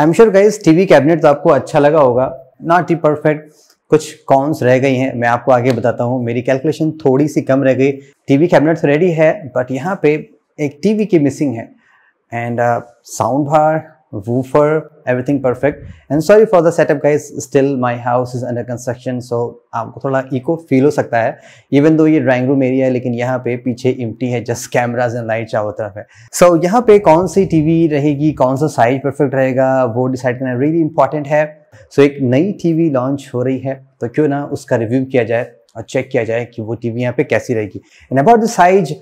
I am sure guys TV cabinet तो आपको अच्छा लगा होगा नॉट ही परफेक्ट कुछ कॉन्स रह गई हैं मैं आपको आगे बताता हूँ मेरी कैलकुलेशन थोड़ी सी कम रह गई टीवी कैबिनेट रेडी है बट यहाँ पे एक टीवी की मिसिंग है and sound bar woofer everything perfect and sorry for the setup guys still my house is under construction so आपको थोड़ा इको फील हो सकता है इवन दो ये ड्राइंग रूम एरिया है लेकिन यहाँ पे पीछे इम्टी है जस्ट कैमराज एंड लाइट चारों तरफ है सो so, यहाँ पे कौन सी टीवी रहेगी कौन सा साइज परफेक्ट रहेगा वो डिसाइड करना रियली इंपॉर्टेंट है सो so, एक नई टीवी लॉन्च हो रही है तो क्यों ना उसका रिव्यू किया जाए और चेक किया जाए कि वो टीवी यहाँ पे कैसी रहेगी and about the size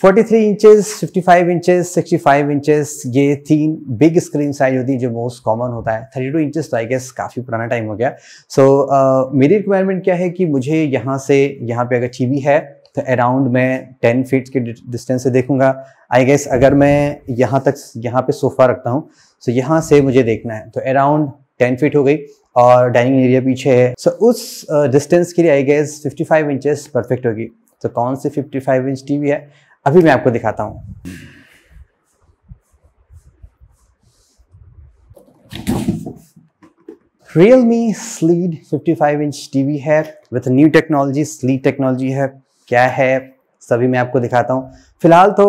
43 inches 55 inches 65 inches ये तीन बिग स्क्रीन साइज होती है जो मोस्ट कॉमन होता है 32 इंचेस तो आई गेस काफ़ी पुराना टाइम हो गया सो so, uh, मेरी रिक्वायरमेंट क्या है कि मुझे यहाँ से यहाँ पे अगर टीवी है तो अराउंड मैं 10 फीट के डिस्टेंस से देखूंगा आई गेस अगर मैं यहाँ तक यहाँ पे सोफ़ा रखता हूँ सो तो so यहाँ से मुझे देखना है तो अराउंड टेन फीट हो गई और डाइनिंग एरिया पीछे है सो so, उस डिस्टेंस uh, के लिए आई गेस 55 इंचेस परफेक्ट होगी तो कौन सी 55 इंच टीवी है अभी मैं आपको दिखाता हूं Realme Sleed 55 इंच टीवी है with new technology SLED technology है क्या है सभी मैं आपको दिखाता हूँ फिलहाल तो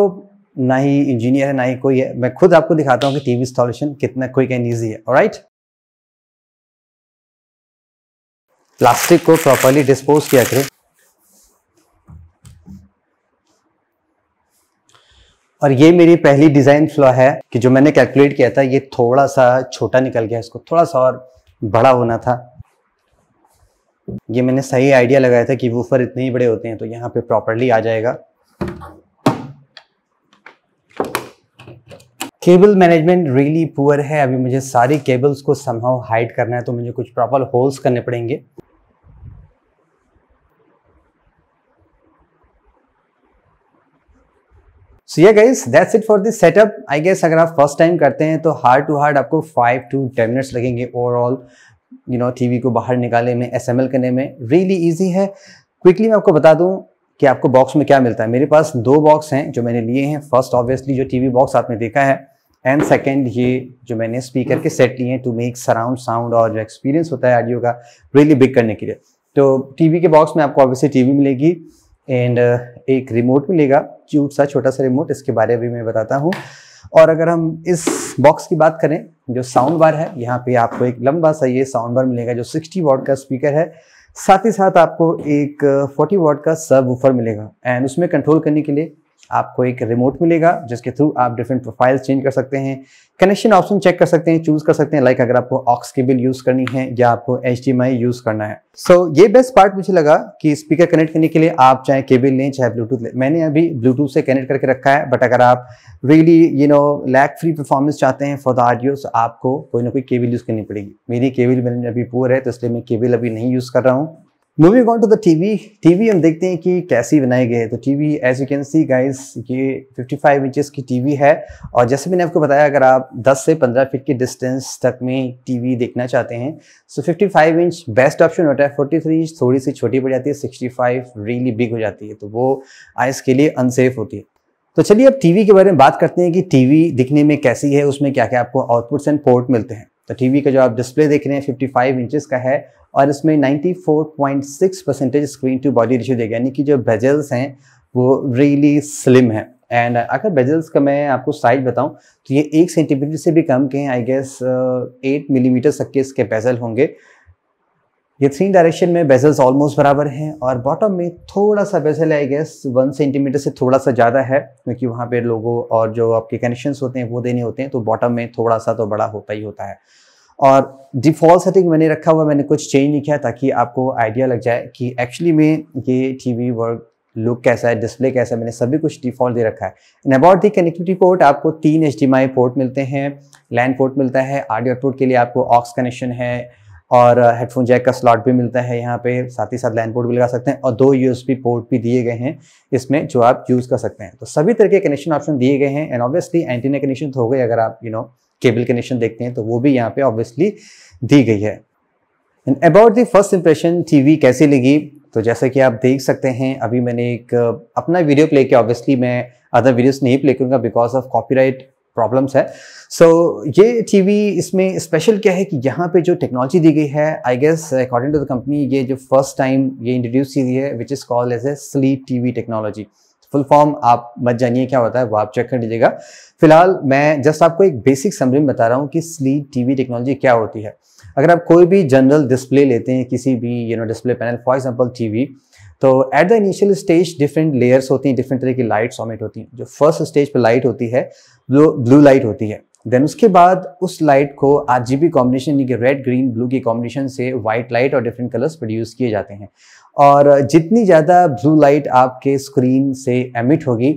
ना ही इंजीनियर है ना ही कोई है मैं खुद आपको दिखाता हूँ कि टीवी इंस्टॉलेशन कितना क्विक एंड ईजी है राइट प्लास्टिक को प्रॉपरली डिस्पोज किया करें और ये मेरी पहली डिज़ाइन फ्लॉ है कि जो मैंने कैलकुलेट किया था ये थोड़ा सा छोटा निकल गया इसको थोड़ा सा और बड़ा होना था ये मैंने सही आइडिया लगाया था कि वूफर इतने ही बड़े होते हैं तो यहाँ पे प्रॉपरली आ जाएगा केबल मैनेजमेंट रियली पुअर है अभी मुझे सारी केबल्स को संभव हाइड करना है तो मुझे कुछ प्रॉपर होल्स करने पड़ेंगे सो ये guys that's it for this setup I guess अगर आप फर्स्ट टाइम करते हैं तो हार्ड टू हार्ड आपको फाइव टू टेन मिनट्स लगेंगे ओवरऑल यू नो टीवी को बाहर निकालने में एल करने में रियली really इजी है क्विकली मैं आपको बता दूं कि आपको बॉक्स में क्या मिलता है मेरे पास दो बॉक्स हैं जो मैंने लिए हैं फर्स्ट ऑब्वियसली जो टीवी बॉक्स आपने देखा है एंड सेकेंड ये जो मैंने स्पीकर के सेट लिए हैं टू मेक सराउंड साउंड और जो एक्सपीरियंस होता है ऑडियो का रियली really बिग करने के लिए तो टीवी के बॉक्स में आपको ऑब्वियसली टीवी मिलेगी एंड uh, एक रिमोट मिलेगा क्यूट सा छोटा सा रिमोट इसके बारे में मैं बताता हूँ और अगर हम इस बॉक्स की बात करें जो साउंड बार है यहाँ पे आपको एक लंबा सा ये साउंड बार मिलेगा जो 60 वॉट का स्पीकर है साथ ही साथ आपको एक 40 वॉट का सब वूफर मिलेगा एंड उसमें कंट्रोल करने के लिए आपको एक रिमोट मिलेगा जिसके थ्रू आप डिफरेंट प्रोफाइल्स चेंज कर सकते हैं कनेक्शन ऑप्शन चेक कर सकते हैं चूज कर सकते हैं लाइक अगर आपको ऑक्स केबल यूज करनी है या आपको एच यूज करना है सो so, ये बेस्ट पार्ट मुझे लगा कि स्पीकर कनेक्ट करने के लिए आप चाहे केबल लें चाहे ब्लूटूथ लें मैंने अभी ब्लूटूथ से कनेक्ट करके रखा है बट अगर आप really you know lag free performance चाहते हैं फॉर द ऑडियो आपको कोई ना कोई केबल यूज करनी पड़ेगी मेरी केबल मैंने अभी पूर है तो इसलिए मैं केबल अभी नहीं यूज कर रहा हूँ moving on to the TV TV हम देखते हैं कि कैसी बनाई गई है तो TV as you can see guys ये 55 इंचज़ की टीवी है और जैसे मैंने आपको बताया अगर आप 10 से 15 फीट की डिस्टेंस तक में टीवी देखना चाहते हैं so so 55 inch best option होता है 43 इंच थोड़ी सी छोटी पड़ जाती है 65 रियली बिग हो जाती है तो वो आइस के लिए अनसेफ होती है तो चलिए अब टीवी के बारे में बात करते हैं कि टीवी दिखने में कैसी है उसमें क्या क्या आपको आउटपुट्स एंड पोर्ट मिलते हैं तो टीवी का जो आप डिस्प्ले देख रहे हैं 55 इंचेस का है और इसमें 94.6 percentage screen to body ratio देगा यानी कि जो बेजल्स हैं वो रियली स्लिम है एंड अगर बेजल्स का मैं आपको साइज बताऊं तो ये एक सेंटीमीटर से भी कम के हैं आई गेस एट मिलीमीटर तक के इसके बेजल होंगे ये थ्री डायरेक्शन में बेजल्स ऑलमोस्ट बराबर हैं और बॉटम में थोड़ा सा bezel I guess one centimetre से थोड़ा सा ज़्यादा है क्योंकि वहाँ पे लोगों और जो आपके कनेक्शंस होते हैं वो देने होते हैं तो बॉटम में थोड़ा सा तो बड़ा होता ही होता है और डिफ़ॉल्ट सेटिंग मैंने रखा हुआ मैंने कुछ चेंज नहीं किया ताकि आपको आइडिया लग जाए कि एक्चुअली में ये टी वर्क लुक कैसा है डिस्प्ले कैसा है मैंने सभी कुछ डिफॉल्ट दे रखा है नबॉट दी कनेक्टिविटी पोर्ट आपको तीन एच पोर्ट मिलते हैं लैंड पोर्ट मिलता है आडियो पोर्ट के लिए आपको ऑक्स कनेक्शन है और हेडफोन जैक का स्लॉट भी मिलता है यहाँ पे साथ ही साथ लैंड पोर्ट भी लगा सकते हैं और दो यूएसबी पोर्ट भी दिए गए हैं इसमें जो आप यूज़ कर सकते हैं तो सभी तरह के कनेक्शन ऑप्शन दिए गए हैं एंड ऑब्वियसली एंटीना कनेक्शन तो हो गए अगर आप यू नो केबल कनेक्शन देखते हैं तो वो भी यहाँ पे ऑब्वियसली दी गई है and about the first impression TV कैसी लगी तो जैसा कि आप देख सकते हैं अभी मैंने एक अपना वीडियो प्ले किया ऑब्वियसली मैं अदर वीडियोस नहीं प्ले करूँगा बिकॉज ऑफ कॉपीराइट प्रॉब्लम्स है सो so, ये टीवी इसमें स्पेशल क्या है कि यहाँ पे जो टेक्नोलॉजी दी गई है I guess according to the company ये जो फर्स्ट टाइम ये इंट्रोड्यूस की गई है which is called as a sleep TV technology full form आप मत जानिए क्या होता है वो आप चेक कर लीजिएगा फिलहाल मैं जस्ट आपको एक बेसिक समरी में बता रहा हूँ कि स्लीप टीवी टेक्नोलॉजी क्या होती है अगर आप कोई भी जनरल डिस्प्ले लेते हैं किसी भी you know display panel for example TV तो at the initial stage different layers होती हैं डिफरेंट तरह की लाइट्स ऑमिट होती हैं जो फर्स्ट स्टेज पे लाइट होती है ब्लू ब्लू लाइट होती है देन उसके बाद उस लाइट को आर जी बी कॉम्बिनेशन यानी कि रेड ग्रीन ब्लू की कॉम्बिनेशन से वाइट लाइट और डिफरेंट कलर्स प्रोड्यूस किए जाते हैं और जितनी ज़्यादा ब्लू लाइट आपके स्क्रीन से एमिट होगी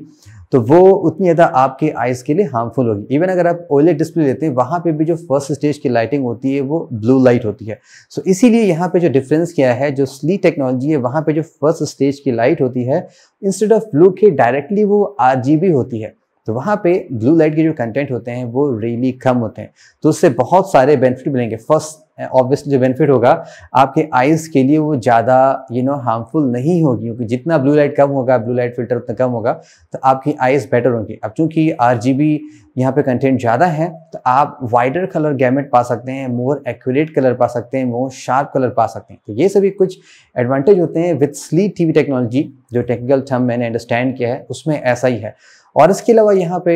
तो वो उतनी ज़्यादा आपके आइज़ के लिए हार्मफुल होगी इवन अगर आप ओले डिस्प्ले लेते हैं वहाँ पे भी जो फर्स्ट स्टेज की लाइटिंग होती है वो ब्लू लाइट होती है सो so, इसीलिए यहाँ पे जो डिफरेंस क्या है जो स्ली टेक्नोलॉजी है वहाँ पे जो फर्स्ट स्टेज की लाइट होती है इंस्टेड ऑफ ब्लू के डायरेक्टली वो आर होती है तो वहाँ पे ब्लू लाइट के जो कंटेंट होते हैं वो रियली कम होते हैं तो उससे बहुत सारे बेनिफिट मिलेंगे फर्स्ट ऑब्वियसली जो बेनिफिट होगा आपके आइज़ के लिए वो ज़्यादा यू नो हार्मफुल नहीं होगी क्योंकि जितना ब्लू लाइट कम होगा ब्लू लाइट फिल्टर उतना कम होगा तो आपकी आइज़ बेटर होंगी अब चूँकि आर जी बी यहाँ पर कंटेंट ज़्यादा है तो आप वाइडर कलर गैमेट पा सकते हैं मोर एक्यूरेट कलर पा सकते हैं मोर शार्प कलर पा सकते हैं तो ये सभी कुछ एडवांटेज होते हैं with sleep T V technology जो टेक्निकल टर्म मैंने अंडरस्टैंड किया है उसमें ऐसा ही है और इसके अलावा यहाँ पे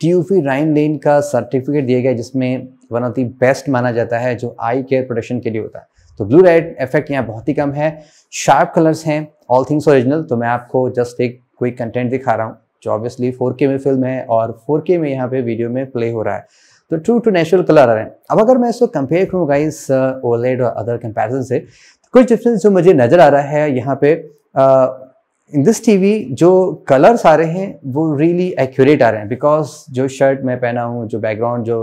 टीयूफी राइन लेन का सर्टिफिकेट दिया गया जिसमें वन ऑफ दी बेस्ट माना जाता है जो आई केयर प्रोडक्शन के लिए होता है तो ब्लू रेड इफेक्ट यहाँ बहुत ही कम है शार्प कलर्स हैं ऑल थिंग्स ओरिजिनल तो मैं आपको जस्ट एक कोई कंटेंट दिखा रहा हूँ जो ऑब्वियसली 4K में फिल्म है और 4K में यहाँ पे वीडियो में प्ले हो रहा है तो ट्रू टू नेचुरल कलर आ रहे हैं अब अगर मैं इसको कंपेयर करूँ गाइस ओलेड uh, और अदर कंपेरिजन से तो कुछ डिफरेंस जो मुझे नज़र आ रहा है यहाँ पे uh, इन दिस टीवी जो कलर्स आ रहे हैं वो रियली एक्यूरेट आ रहे हैं बिकॉज जो शर्ट मैं पहना हूँ जो बैकग्राउंड जो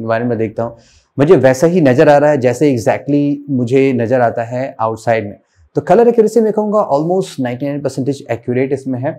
इन्वायरमेंट देखता हूँ मुझे वैसा ही नज़र आ रहा है जैसे एग्जैक्टली exactly मुझे नज़र आता है आउटसाइड में तो कलर एक्यूरेसी मैं कहूँगा almost ninety nine percentage accurate इसमें है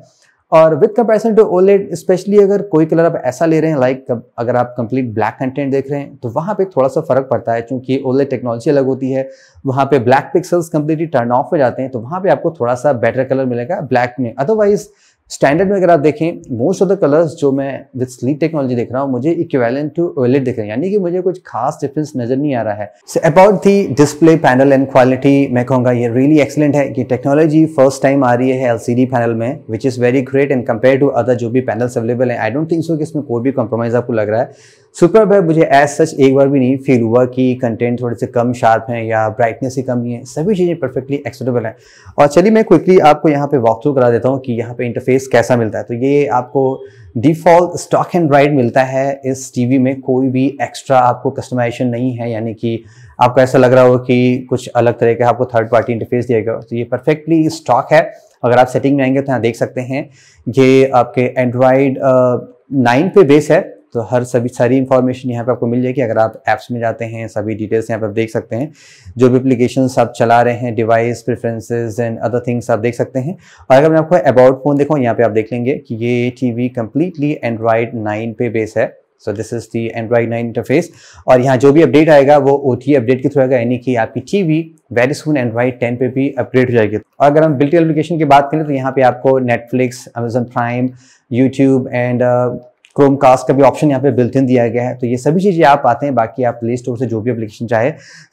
और with comparison to OLED specially अगर कोई कलर आप ऐसा ले रहे हैं लाइक अगर आप कंप्लीट ब्लैक कंटेंट देख रहे हैं तो वहाँ पे थोड़ा सा फर्क पड़ता है क्योंकि ओलेट टेक्नोलॉजी अलग होती है वहाँ पे black pixels completely turn off हो जाते हैं तो वहाँ पे आपको थोड़ा सा बेटर कलर मिलेगा ब्लैक में अदरवाइज स्टैंडर्ड में अगर आप देखें मोस्ट ऑफ द कलर्स जो मैं विद स्लीट टेक्नोलॉजी देख रहा हूँ मुझे इक्वेलेंट टू ओलेट दिख रहे हैं यानी कि मुझे कुछ खास डिफरेंस नजर नहीं आ रहा है so about the display panel and quality मैं कहूँगा ये रियली एक्सलेंट है कि टेक्नोलॉजी फर्स्ट टाइम आ रही है एल पैनल में which is very great and compare to other जो भी पैनल्स अवेलेबल है आई डोंट थिंक सो कि इसमें कोई भी कॉम्प्रोमाइज आपको लग रहा है सुपर है मुझे एज सच एक बार भी नहीं फील हुआ कि कंटेंट थोड़े से कम शार्प हैं या ब्राइटनेस ही कम ही है सभी चीज़ें परफेक्टली एक्सेटेबल हैं और चलिए मैं क्विकली आपको यहाँ पे वॉक थ्रू करा देता हूँ कि यहाँ पे इंटरफेस कैसा मिलता है तो ये आपको डिफ़ॉल्ट स्टॉक एंड राइड मिलता है इस टीवी में कोई भी एक्स्ट्रा आपको कस्टमाइजेशन नहीं है यानी कि आपको ऐसा लग रहा हो कि कुछ अलग तरह का आपको थर्ड पार्टी इंटरफेस दिया गया तो ये परफेक्टली स्टॉक है अगर आप सेटिंग में आएंगे तो यहाँ देख सकते हैं ये आपके एंड्रॉयड नाइन पे बेस है तो हर सभी सारी इन्फॉर्मेशन यहाँ पर आपको मिल जाएगी अगर आप ऐप्स में जाते हैं सभी डिटेल्स यहाँ पर देख सकते हैं जो भी अपलीकेशन आप चला रहे हैं device preferences and other things आप देख सकते हैं और अगर मैं आपको अबाउट फ़ोन देखूँ यहाँ पर आप देख लेंगे कि ये टी कम्प्लीटली एंड्रॉयड नाइन पे बेस है so this is the Android nine interface और यहाँ जो भी अपडेट आएगा वो ओ अपडेट के थ्रू आएगा यानी कि आपकी TV very soon Android ten पे भी अपग्रेड हो जाएगी और अगर हम बिल्टी एप्लीकेशन की बात करें तो यहाँ पे आपको Netflix Amazon Prime YouTube and Chromecast का भी ऑप्शन यहाँ पे बिल्ट इन दिया गया है तो ये सभी चीज़ें आप आते हैं बाकी आप प्ले स्टोर से जो भी एप्लीकेशन चाहे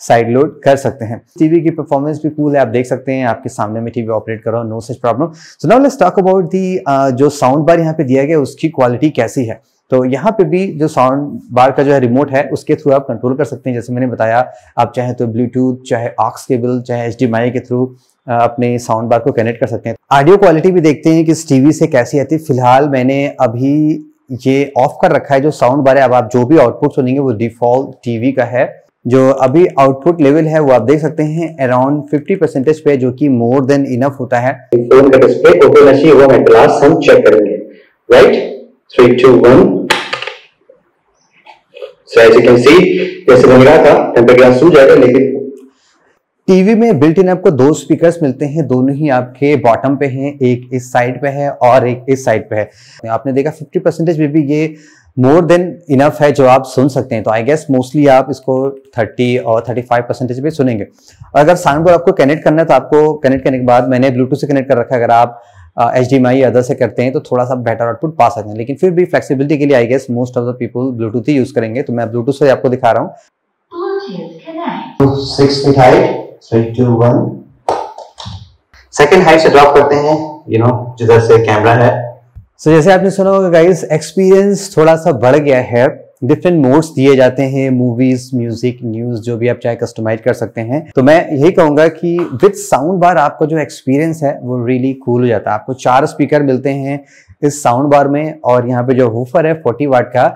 साइड लोड कर सकते हैं टीवी की परफॉर्मेंस भी कूल है आप देख सकते हैं आपके सामने में टीवी ऑपरेट करो no such problem so now let's talk about the जो साउंड बार यहाँ पे दिया गया उसकी क्वालिटी कैसी है तो यहाँ पे भी जो साउंड बार का जो है रिमोट है उसके थ्रू आप कंट्रोल कर सकते हैं जैसे मैंने बताया आप चाहे तो ब्लूटूथ चाहे ऑक्स केबल चाहे एच के थ्रू uh, अपने साउंड बार को कनेक्ट कर सकते हैं ऑडियो क्वालिटी भी देखते हैं कि इस टीवी से कैसी आती है फिलहाल मैंने अभी ये ऑफ कर रखा है जो साउंड बार है अब आप जो भी आउटपुट सुनेंगे वो डिफॉल्ट टीवी का है जो अभी आउटपुट लेवल है वो आप देख सकते हैं अराउंड 50 परसेंटेज पे जो कि मोर देन इनफ होता है लेकिन टीवी में बिल्ट इन आपको दो स्पीकर्स मिलते हैं दोनों ही आपके बॉटम पे हैं एक इस साइड पे है और एक इस साइड पे है आपने देखा 50 परसेंटेज में भी ये मोर देन इनफ है जो आप सुन सकते हैं तो आई गेस मोस्टली आप इसको 30 और 35 परसेंटेज भी सुनेंगे और अगर साउंड बोर्ड आपको कनेक्ट करना है तो आपको कनेक्ट करने के बाद मैंने ब्लूटूथ से कनेक्ट कर रखा है अगर आप एच डी माई अदर से करते हैं तो थोड़ा सा बेटर आउटपुट पा सकते हैं लेकिन फिर भी फ्लेक्सिबिलिटी के लिए I guess most of the people Bluetooth ही यूज करेंगे तो मैं ब्लूटूथ से आपको दिखा रहा हूँ थ्री टू सेकेंड हाइट से ड्रॉप करते हैं यू नो जिधर से कैमरा है सो so, जैसे आपने सुना होगा गाइस एक्सपीरियंस थोड़ा सा बढ़ गया है डिफरेंट मोड्स दिए जाते हैं मूवीज म्यूजिक न्यूज जो भी आप चाहे कस्टमाइज कर सकते हैं तो मैं यही कहूंगा कि विद साउंड बार आपका जो एक्सपीरियंस है वो रियली really कूल cool हो जाता है आपको चार स्पीकर मिलते हैं इस साउंड बार में और यहाँ पे जो वूफर है 40 वाट का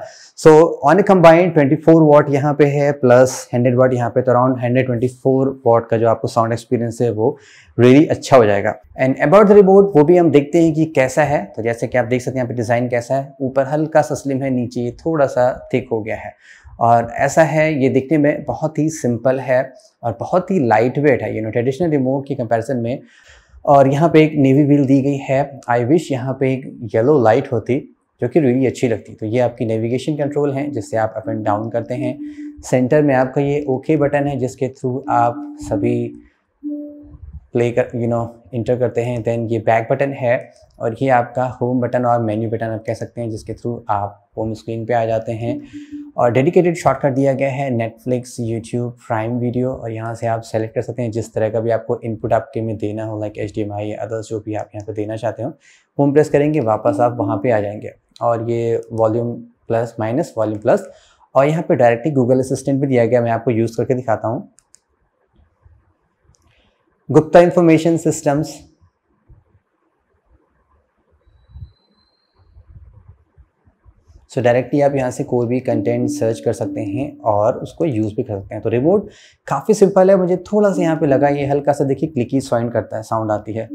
सो ऑन ए ट्वेंटी 24 वाट यहाँ पे है प्लस 100 वाट यहाँ पे तो अराउंड 124 वाट का जो आपको साउंड एक्सपीरियंस है वो रियली really अच्छा हो जाएगा एंड अबाउट द रिमोट वो भी हम देखते हैं कि कैसा है तो जैसे कि आप देख सकते हैं यहाँ पे डिज़ाइन कैसा है ऊपर हल्का सा स्लिम है नीचे थोड़ा सा थिक हो गया है और ऐसा है ये दिखने में बहुत ही सिंपल है और बहुत ही लाइट वेट है यू नो ट्रेडिशनल रिमोट की कंपैरिजन में और यहाँ पे एक नेवी व्हील दी गई है आई विश यहाँ पे एक येलो लाइट होती जो कि रियली अच्छी लगती तो ये आपकी नेविगेशन कंट्रोल है जिससे आप अप एंड डाउन करते हैं सेंटर में आपका ये ओके बटन है जिसके थ्रू आप सभी प्ले कर यू नो इंटर करते हैं देन ये बैक बटन है और ये आपका होम बटन और मेन्यू बटन आप कह सकते हैं जिसके थ्रू आप होम स्क्रीन पे आ जाते हैं और डेडिकेटेड शॉर्ट कर दिया गया है नेटफ्लिक्स यूट्यूब प्राइम वीडियो और यहाँ से आप सेलेक्ट कर सकते हैं जिस तरह का भी आपको इनपुट आपके में देना हो like H D M I others जो भी आप यहाँ पे देना चाहते हो होम प्रेस करेंगे वापस आप वहाँ पे आ जाएंगे और ये volume plus minus volume plus और यहाँ पर डायरेक्टली गूगल असिस्टेंट भी दिया गया मैं आपको यूज़ करके दिखाता हूँ Gupta information systems so directly आप यहाँ से कोई भी कंटेंट सर्च कर सकते हैं और उसको यूज़ भी कर सकते हैं तो रिमोट काफ़ी सिंपल है मुझे थोड़ा सा यहाँ पे लगा ये हल्का सा देखिए क्लिकी साउंड करता है साउंड आती है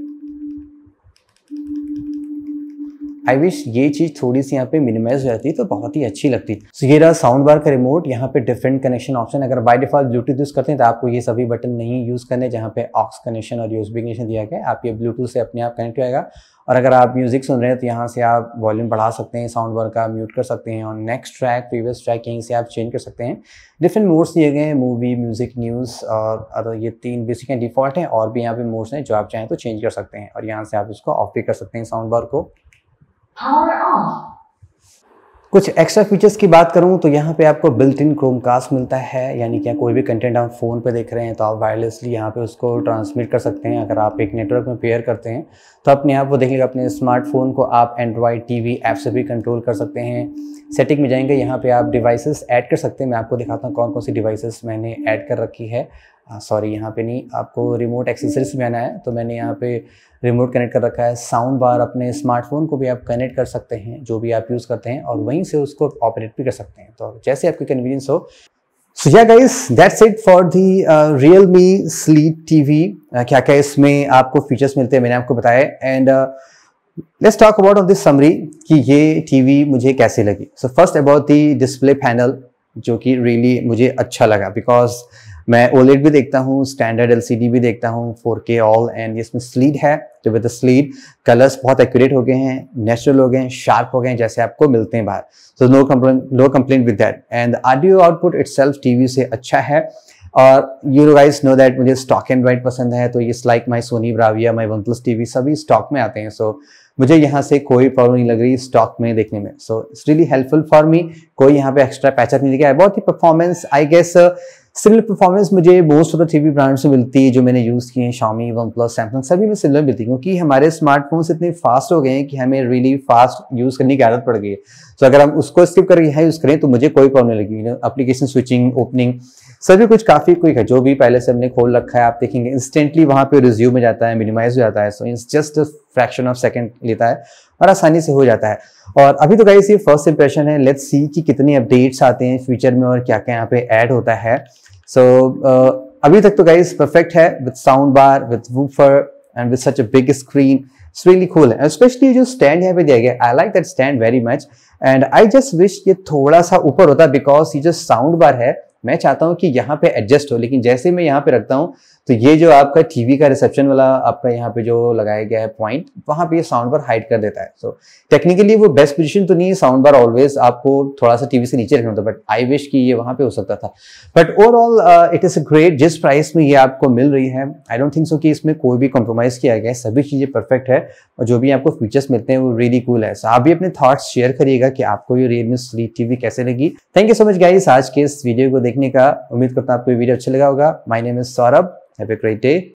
आई विश ये चीज़ थोड़ी सी यहाँ पे मिनिमाइज हो जाती तो बहुत ही अच्छी लगती सो so, ये रहा साउंड बार का रिमोट यहाँ पे डिफरेंट कनेक्शन ऑप्शन अगर बाई डिफॉल्ट ब्लूटूथ यूज़ करते हैं तो आपको ये सभी बटन नहीं यूज़ करने जहाँ पे ऑक्स कनेक्शन और यूएसबी कनेक्शन दिया गया आप ये ब्लूटूथ से अपने आप कनेक्ट जाएगा और अगर आप म्यूज़िक सुन रहे हैं तो यहाँ से आप वॉल्यूम बढ़ा सकते हैं साउंड बार का म्यूट कर सकते हैं और नेक्स्ट ट्रैक प्रीवियस ट्रैक यहीं से आप चेंज कर सकते हैं डिफरेंट मोड्स दिए गए हैं मूवी म्यूज़िक न्यूज़ और अदर ये तीन बेसिक हैं डिफॉल्ट हैं और भी यहाँ पे मोड्स हैं जो आप चाहें तो चेंज कर सकते हैं और यहाँ से आप इसको ऑफ भी कर सकते हैं साउंड बार को कुछ एक्स्ट्रा फीचर्स की बात करूं तो यहाँ पे आपको बिल्ट इन कास्ट मिलता है यानी कि कोई भी कंटेंट आप फ़ोन पे देख रहे हैं तो आप वायरलेसली यहाँ पे उसको ट्रांसमिट कर सकते हैं अगर आप एक नेटवर्क में पेयर करते हैं तो अपने आप वो देखिएगा अपने स्मार्टफोन को आप एंड्रॉयड वी ऐप से भी कंट्रोल कर सकते हैं सेटिंग में जाएंगे यहाँ पर आप डिवाइसेस ऐड कर सकते हैं मैं आपको दिखाता हूँ कौन कौन सी डिवाइसेस मैंने ऐड कर रखी है सॉरी हाँ, यहाँ पे नहीं आपको रिमोट एक्सेसरीज में आना है तो मैंने यहाँ पे रिमोट कनेक्ट कर रखा है साउंड बार अपने स्मार्टफोन को भी आप कनेक्ट कर सकते हैं जो भी आप यूज़ करते हैं और वहीं से उसको ऑपरेट भी कर सकते हैं तो जैसे आपकी कन्वीनियंस हो so yeah guys that's it for the Realme sleep TV क्या क्या इसमें आपको फीचर्स मिलते हैं मैंने आपको बताया and let's talk about of this summary कि ये टीवी मुझे कैसे लगी so first about the display panel जो कि रियली really मुझे अच्छा लगा बिकॉज मैं ओलेट e भी देखता हूँ स्टैंडर्ड एल भी देखता हूँ के ऑल एंड इसमें स्लीड है जो विद स्लीड कलर्स बहुत एक्यूरेट हो गए हैं नेचुरल हो गए हैं शार्प हो गए हैं जैसे आपको मिलते हैं बाहर so no complain no complain with that and audio output itself टी से अच्छा है और यू गाइस नो दैट मुझे स्टॉक एंड वाइट पसंद है तो it's like my Sony Bravia my OnePlus टी सभी स्टॉक में आते हैं सो so, मुझे यहाँ से कोई प्रॉब्लम नहीं लग रही स्टॉक में देखने में so it's really helpful for me कोई यहाँ पे एक्स्ट्रा पैचअप नहीं दिखा है बहुत ही performance I guess similar performance मुझे most of the TV brands में मिलती है जो मैंने यूज़ किए हैं शामी वन प्लस सैमसंग सभी में सिमिलर मिलती है क्योंकि हमारे स्मार्टफोन्स इतने फास्ट हो गए हैं कि हमें रियली फास्ट यूज़ करने की आदत पड़ गई है तो अगर हम उसको स्किप करके यहाँ यूज़ करें तो मुझे कोई प्रॉब्लम लगी अपलीकेशन स्विचिंग ओपनिंग सभी कुछ काफ़ी क्विक है जो भी पहले से हमने खोल रखा है आप देखेंगे इंस्टेंटली वहाँ पर रिज्यूम में जाता है मिनिमाइज हो जाता है so it's just fraction of second लेता है और आसानी से हो जाता है और अभी तो गाइस ये फर्स्ट इंप्रेशन है लेट्स सी कि कितने अपडेट्स आते हैं फ्यूचर में और क्या क्या यहाँ पे ऐड होता है सो so, uh, अभी तक तो गाइस परफेक्ट है with sound bar with woofer and with such a big screen it's really cool है स्पेशली जो स्टैंड यहाँ पे दिया गया I like that stand very much and I just wish ये थोड़ा सा ऊपर होता बिकॉज ये जो साउंड बार है मैं चाहता हूँ कि यहाँ पे एडजस्ट हो लेकिन जैसे मैं यहाँ पे रखता हूँ तो ये जो आपका टीवी का रिसेप्शन वाला आपका यहाँ पे जो लगाया गया है पॉइंट वहां पे ये साउंड बार हाइड कर देता है सो so, टेक्निकली वो बेस्ट पोजीशन तो नहीं है साउंड बार ऑलवेज आपको थोड़ा सा टीवी से नीचे रखना होता बट आई विश कि ये वहां पे हो सकता था but overall it is a great जिस प्राइस में ये आपको मिल रही है आई डोंट थिंक सो कि इसमें कोई भी कॉम्प्रोमाइज़ किया गया है सभी चीज़ें परफेक्ट है और जो भी आपको फीचर्स मिलते हैं वो रियली कूल है सो आप भी अपने थॉट्स शेयर करिएगा कि आपको ये रियलमी स्ली टीवी कैसे लगी thank you so much guys आज के इस वीडियो को देखने का उम्मीद करता हूँ आपको वीडियो अच्छा लगा होगा my name is Saurabh Have a great day.